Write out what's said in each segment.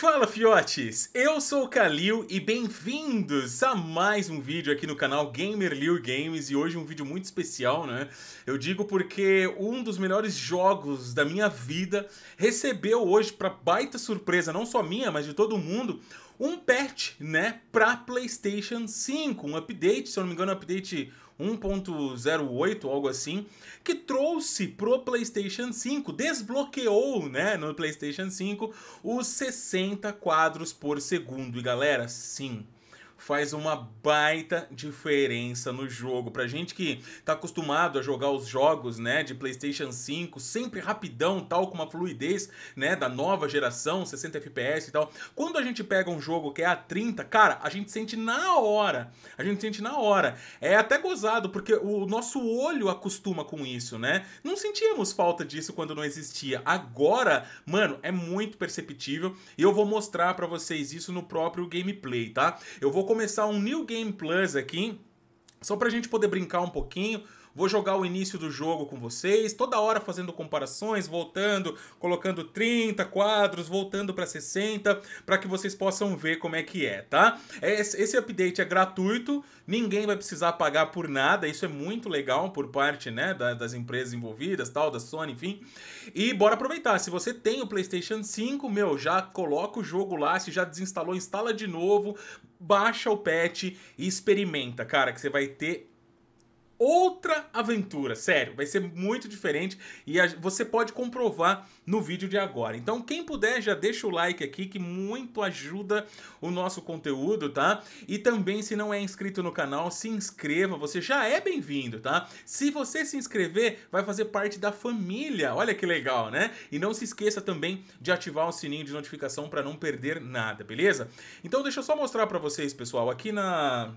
Fala fiotes, eu sou o Kalil e bem-vindos a mais um vídeo aqui no canal Gamer Liu Games e hoje um vídeo muito especial, né? Eu digo porque um dos melhores jogos da minha vida recebeu hoje, para baita surpresa, não só minha, mas de todo mundo, um patch, né, para PlayStation 5, um update, se eu não me engano, um update 1.08, algo assim, que trouxe pro PlayStation 5, desbloqueou, né, no PlayStation 5, os 60 quadros por segundo. E galera, sim, faz uma baita diferença no jogo. Pra gente que tá acostumado a jogar os jogos, né, de PlayStation 5, sempre rapidão, tal, com uma fluidez, né, da nova geração, 60 FPS e tal. Quando a gente pega um jogo que é a 30, cara, a gente sente na hora. A gente sente na hora. É até gozado, porque o nosso olho acostuma com isso, né? Não sentíamos falta disso quando não existia. Agora, mano, é muito perceptível e eu vou mostrar para vocês isso no próprio gameplay, tá? Eu vou começar um New Game Plus aqui, só para a gente poder brincar um pouquinho, vou jogar o início do jogo com vocês, toda hora fazendo comparações, voltando, colocando 30 quadros, voltando para 60, para que vocês possam ver como é que é, tá? Esse update é gratuito, ninguém vai precisar pagar por nada, isso é muito legal por parte, né, das empresas envolvidas, tal, da Sony, enfim. E bora aproveitar, se você tem o PlayStation 5, meu, já coloca o jogo lá, se já desinstalou, instala de novo, baixa o patch e experimenta, cara, que você vai ter outra aventura, sério, vai ser muito diferente e a, você pode comprovar no vídeo de agora. Então, quem puder, já deixa o like aqui que muito ajuda o nosso conteúdo, tá? E também, se não é inscrito no canal, se inscreva, você já é bem-vindo, tá? Se você se inscrever, vai fazer parte da família, olha que legal, né? E não se esqueça também de ativar o sininho de notificação para não perder nada, beleza? Então, deixa eu só mostrar para vocês, pessoal, aqui na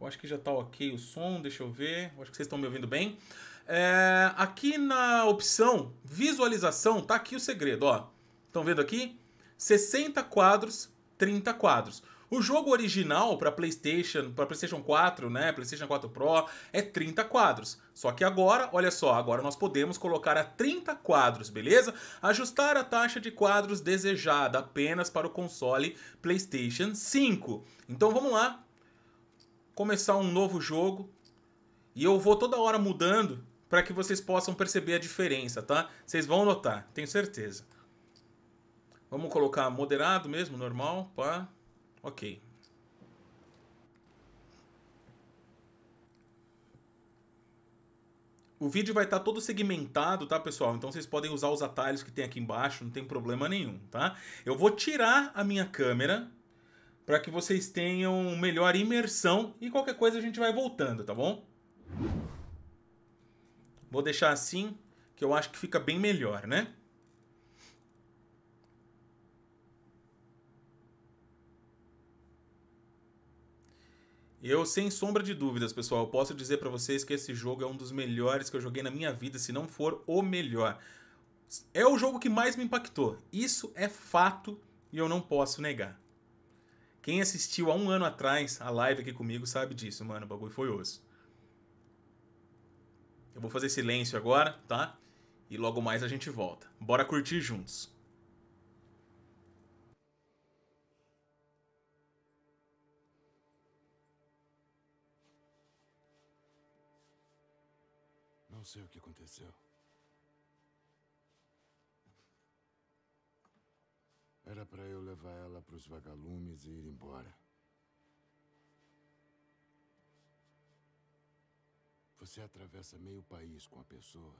eu acho que já está ok o som, deixa eu ver. Eu acho que vocês estão me ouvindo bem. É, aqui na opção visualização, tá aqui o segredo, ó. Estão vendo aqui? 60 quadros, 30 quadros. O jogo original para PlayStation, para PlayStation 4, né, PlayStation 4 Pro, é 30 quadros. Só que agora, olha só, agora nós podemos colocar a 30 quadros, beleza? Ajustar a taxa de quadros desejada apenas para o console PlayStation 5. Então vamos lá, começar um novo jogo e eu vou toda hora mudando para que vocês possam perceber a diferença, tá? Vocês vão notar, tenho certeza. Vamos colocar moderado mesmo, normal, pá. Ok. O vídeo vai estar tá todo segmentado, tá, pessoal? Então vocês podem usar os atalhos que tem aqui embaixo, não tem problema nenhum, tá? Eu vou tirar a minha câmera para que vocês tenham melhor imersão e qualquer coisa a gente vai voltando, tá bom? Vou deixar assim, que eu acho que fica bem melhor, né? Eu, sem sombra de dúvidas, pessoal, posso dizer para vocês que esse jogo é um dos melhores que eu joguei na minha vida, se não for o melhor. É o jogo que mais me impactou. Isso é fato e eu não posso negar. Quem assistiu há um ano atrás a live aqui comigo sabe disso, mano. O bagulho foi osso. Eu vou fazer silêncio agora, tá? E logo mais a gente volta. Bora curtir juntos. Era para eu levar ela para os vagalumes e ir embora. Você atravessa meio país com a pessoa.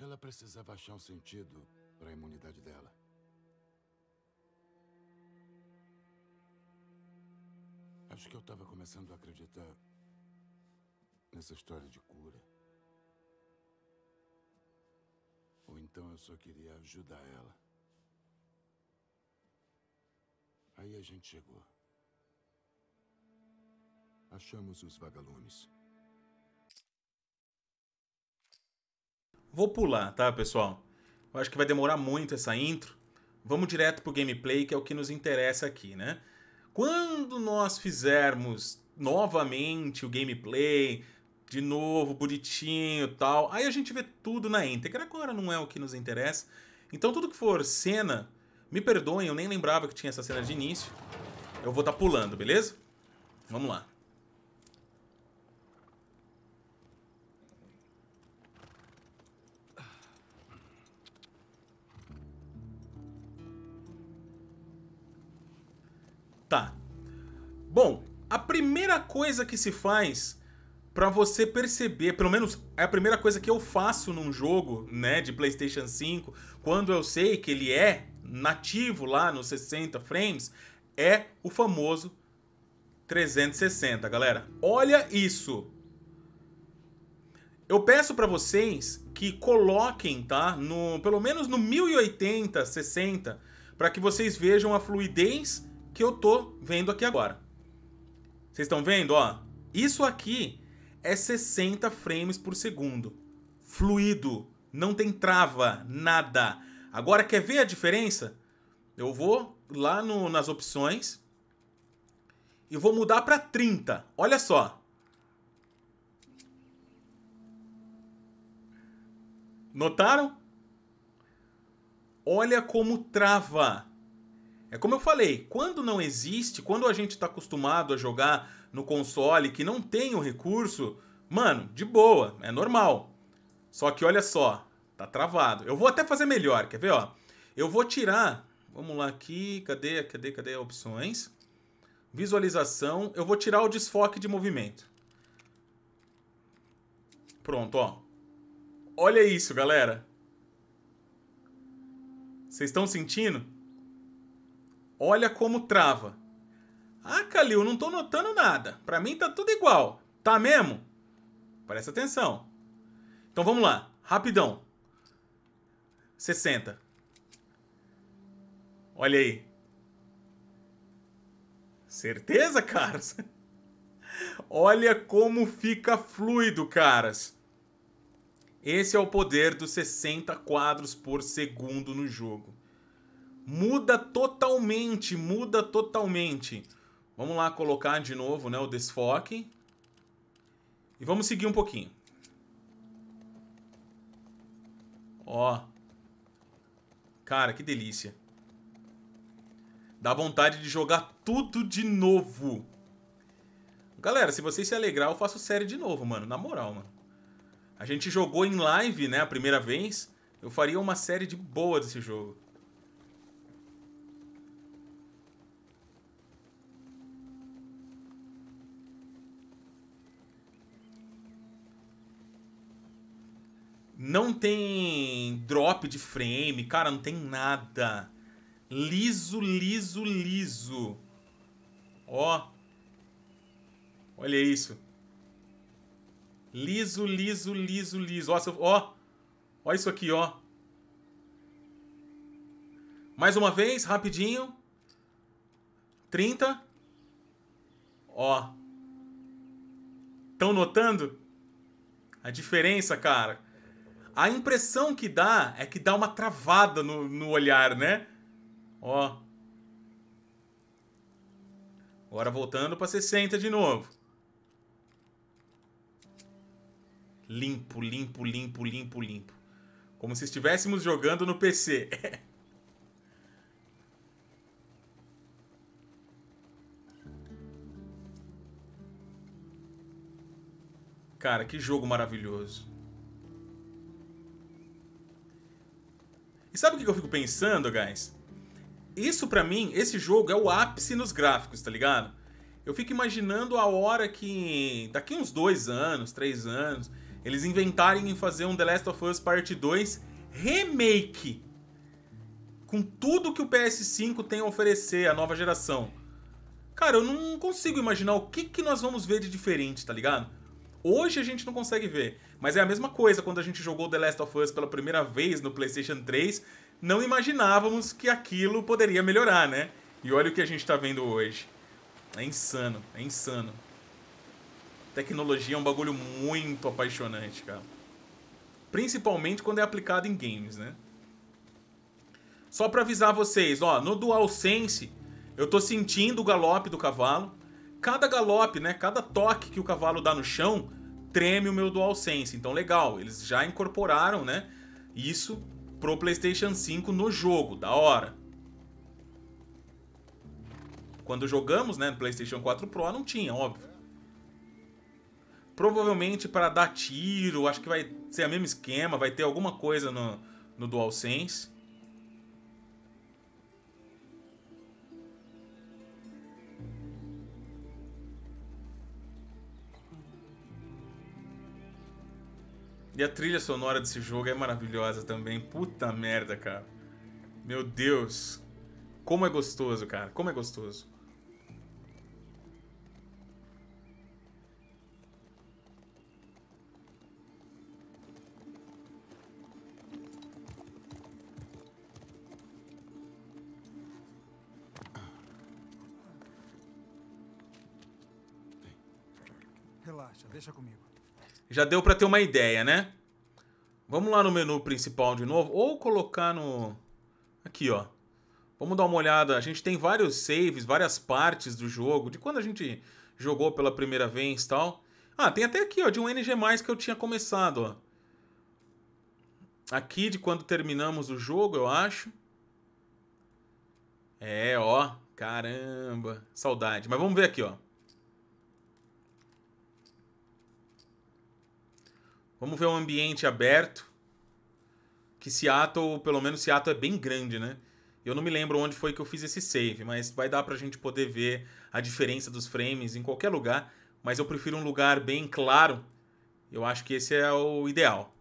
Ela precisava achar um sentido para a imunidade dela. Acho que eu estava começando a acreditar nessa história de cura. Ou então eu só queria ajudar ela. Aí a gente chegou. Achamos os vagalumes. Vou pular, tá, pessoal? Eu acho que vai demorar muito essa intro. Vamos direto pro gameplay, que é o que nos interessa aqui, né? Quando nós fizermos novamente o gameplay, de novo, bonitinho tal. Aí a gente vê tudo na íntegra. Agora não é o que nos interessa. Então tudo que for cena, me perdoem, eu nem lembrava que tinha essa cena de início. Eu vou estar tá pulando, beleza? Vamos lá. Tá. Bom, a primeira coisa que se faz para você perceber, pelo menos é a primeira coisa que eu faço num jogo, né, de PlayStation 5, quando eu sei que ele é nativo lá nos 60 frames, é o famoso 360, galera. Olha isso. Eu peço para vocês que coloquem, tá, no pelo menos no 1080 60, para que vocês vejam a fluidez que eu tô vendo aqui agora. Vocês estão vendo, ó? Isso aqui é 60 frames por segundo. Fluido, não tem trava, nada. Agora quer ver a diferença? Eu vou lá no, nas opções e vou mudar para 30. Olha só. Notaram? Olha como trava. É como eu falei, quando não existe, quando a gente está acostumado a jogar no console que não tem o recurso, mano, de boa, é normal. Só que olha só, tá travado. Eu vou até fazer melhor, quer ver, ó? Eu vou tirar, vamos lá aqui, cadê, cadê, cadê opções? Visualização, eu vou tirar o desfoque de movimento. Pronto, ó. Olha isso, galera. Vocês estão sentindo? Olha como trava. Ah, Calil, não tô notando nada. Para mim tá tudo igual. Tá mesmo? Presta atenção. Então vamos lá, rapidão. 60. Olha aí. Certeza, caras? Olha como fica fluido, caras. Esse é o poder dos 60 quadros por segundo no jogo. Muda totalmente, muda totalmente. Vamos lá colocar de novo né, o desfoque. E vamos seguir um pouquinho. Ó. Cara, que delícia. Dá vontade de jogar tudo de novo. Galera, se vocês se alegrar, eu faço série de novo, mano. Na moral, mano. A gente jogou em live, né, a primeira vez. Eu faria uma série de boa desse jogo. Não tem drop de frame, cara, não tem nada. Liso, liso, liso. Ó. Olha isso. Liso, liso, liso, liso. Ó, eu, ó. Ó isso aqui, ó. Mais uma vez, rapidinho. 30. Ó. Estão notando? A diferença, cara a impressão que dá é que dá uma travada no, no olhar, né? Ó. Agora voltando para 60 de novo. Limpo, limpo, limpo, limpo, limpo. Como se estivéssemos jogando no PC. Cara, que jogo maravilhoso. sabe o que eu fico pensando, guys? Isso para mim, esse jogo é o ápice nos gráficos, tá ligado? Eu fico imaginando a hora que daqui uns dois anos, três anos, eles inventarem em fazer um The Last of Us Part 2 remake. Com tudo que o PS5 tem a oferecer à nova geração. Cara, eu não consigo imaginar o que, que nós vamos ver de diferente, tá ligado? Hoje a gente não consegue ver. Mas é a mesma coisa quando a gente jogou The Last of Us pela primeira vez no PlayStation 3, não imaginávamos que aquilo poderia melhorar, né? E olha o que a gente está vendo hoje. É insano, é insano. Tecnologia é um bagulho muito apaixonante, cara. Principalmente quando é aplicado em games, né? Só para avisar vocês, ó, no DualSense eu tô sentindo o galope do cavalo. Cada galope, né, cada toque que o cavalo dá no chão treme o meu DualSense. Então, legal, eles já incorporaram, né? Isso pro PlayStation 5 no jogo, da hora. Quando jogamos, né, no PlayStation 4 Pro não tinha, óbvio. Provavelmente para dar tiro, acho que vai ser o mesmo esquema, vai ter alguma coisa no, no DualSense. E a trilha sonora desse jogo é maravilhosa também. Puta merda, cara. Meu Deus. Como é gostoso, cara. Como é gostoso. Relaxa, deixa comigo. Já deu para ter uma ideia, né? Vamos lá no menu principal de novo, ou colocar no... Aqui, ó. Vamos dar uma olhada. A gente tem vários saves, várias partes do jogo, de quando a gente jogou pela primeira vez e tal. Ah, tem até aqui, ó, de um NG+, que eu tinha começado, ó. Aqui de quando terminamos o jogo, eu acho. É, ó. Caramba. Saudade. Mas vamos ver aqui, ó. Vamos ver um ambiente aberto. Que Seattle, pelo menos Seattle é bem grande, né? Eu não me lembro onde foi que eu fiz esse save, mas vai dar pra gente poder ver a diferença dos frames em qualquer lugar. Mas eu prefiro um lugar bem claro. Eu acho que esse é o ideal.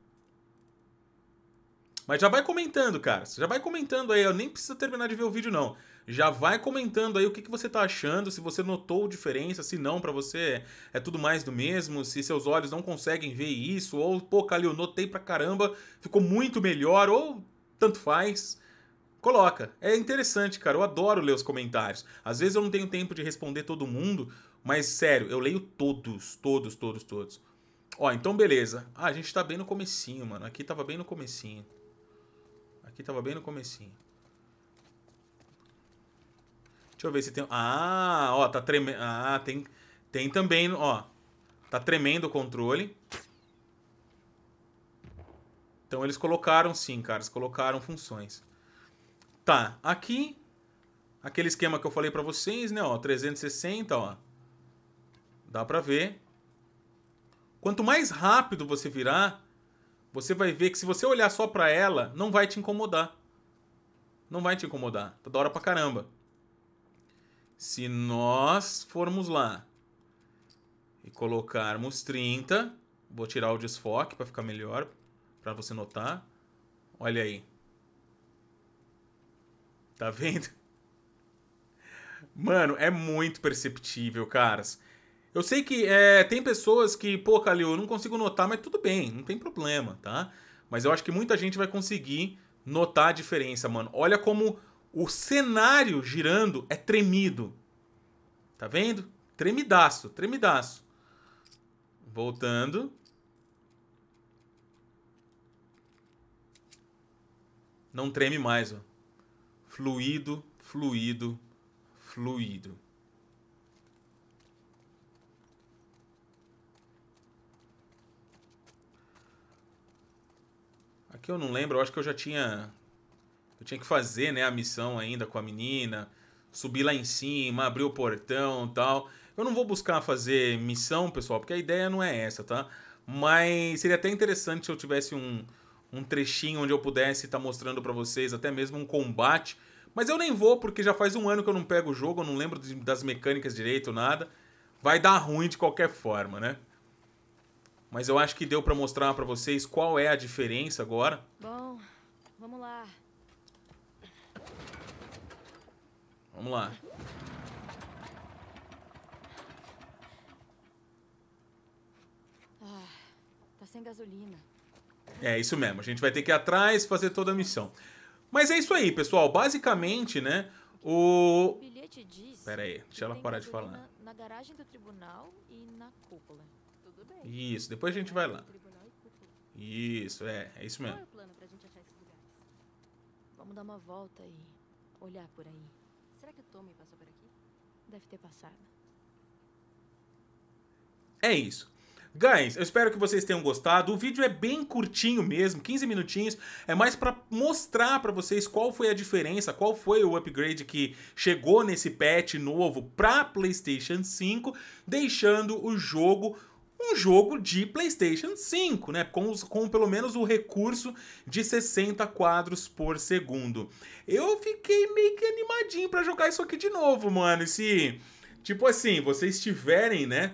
Mas já vai comentando, cara. Já vai comentando aí. Eu nem preciso terminar de ver o vídeo, não já vai comentando aí o que, que você está achando, se você notou diferença, se não, para você é tudo mais do mesmo, se seus olhos não conseguem ver isso, ou, pô, eu notei pra caramba, ficou muito melhor, ou tanto faz coloca. É interessante, cara. Eu adoro ler os comentários. Às vezes eu não tenho tempo de responder todo mundo, mas sério, eu leio todos, todos, todos, todos. Ó, então beleza. Ah, a gente tá bem no comecinho, mano. Aqui tava bem no comecinho. Aqui tava bem no comecinho. Deixa eu ver se tem. Ah, ó, tá tremendo. Ah, tem, tem também, ó. Tá tremendo o controle. Então eles colocaram sim, cara. Eles colocaram funções. Tá, aqui. Aquele esquema que eu falei pra vocês, né? Ó, 360, ó. Dá pra ver. Quanto mais rápido você virar, você vai ver que se você olhar só pra ela, não vai te incomodar. Não vai te incomodar. Tá da hora pra caramba. Se nós formos lá e colocarmos 30, vou tirar o desfoque para ficar melhor, para você notar. Olha aí. Tá vendo? Mano, é muito perceptível, caras. Eu sei que é, tem pessoas que, pô, Calil, eu não consigo notar, mas tudo bem, não tem problema, tá? Mas eu acho que muita gente vai conseguir notar a diferença, mano. Olha como o cenário girando é tremido. Tá vendo? Tremidaço, tremidaço. Voltando. Não treme mais, ó. Fluido, fluido, fluido. Aqui eu não lembro, eu acho que eu já tinha eu tinha que fazer, né, a missão ainda com a menina, subir lá em cima, abrir o portão e tal. Eu não vou buscar fazer missão, pessoal, porque a ideia não é essa, tá? Mas seria até interessante se eu tivesse um, um trechinho onde eu pudesse estar tá mostrando para vocês até mesmo um combate. Mas eu nem vou, porque já faz um ano que eu não pego o jogo, eu não lembro de, das mecânicas direito, nada. Vai dar ruim de qualquer forma, né? Mas eu acho que deu para mostrar para vocês qual é a diferença agora. Bom, vamos lá. Vamos lá. Ah, tá sem gasolina. É, isso mesmo. A gente vai ter que ir atrás fazer toda a missão. Mas é isso aí, pessoal. Basicamente, né, o... bilhete diz Pera aí, deixa ela parar de falar. Na garagem do tribunal e na cúpula. Tudo bem. Isso, depois a gente vai lá. Isso, é, é isso mesmo. Qual é o plano pra gente achar esses lugares? Vamos dar uma volta e olhar por aí. Será que o Tommy passou por aqui? Deve ter passado. É isso. Guys, eu espero que vocês tenham gostado. O vídeo é bem curtinho mesmo, 15 minutinhos. É mais para mostrar para vocês qual foi a diferença, qual foi o upgrade que chegou nesse patch novo para PlayStation 5, deixando o jogo um jogo de PlayStation 5, né? Com, os, com pelo menos o recurso de 60 quadros por segundo. Eu fiquei meio que animadinho para jogar isso aqui de novo, mano. E se, tipo assim, vocês estiverem, né,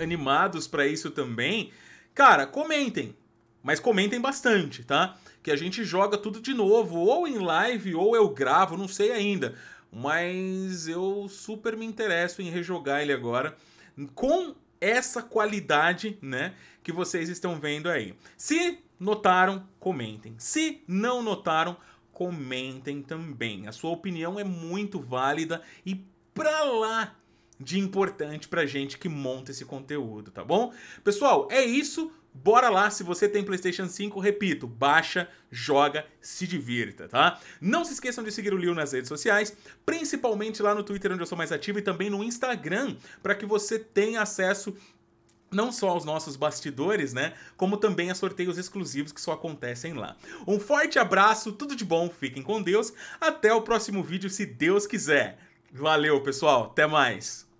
animados para isso também, cara, comentem. Mas comentem bastante, tá? Que a gente joga tudo de novo, ou em live, ou eu gravo, não sei ainda. Mas eu super me interesso em rejogar ele agora com essa qualidade, né, que vocês estão vendo aí. Se notaram, comentem. Se não notaram, comentem também. A sua opinião é muito válida e pra lá de importante pra gente que monta esse conteúdo, tá bom? Pessoal, é isso. Bora lá, se você tem PlayStation 5, repito, baixa, joga, se divirta, tá? Não se esqueçam de seguir o Lil nas redes sociais, principalmente lá no Twitter, onde eu sou mais ativo, e também no Instagram, para que você tenha acesso não só aos nossos bastidores, né? Como também a sorteios exclusivos que só acontecem lá. Um forte abraço, tudo de bom, fiquem com Deus. Até o próximo vídeo, se Deus quiser. Valeu, pessoal, até mais.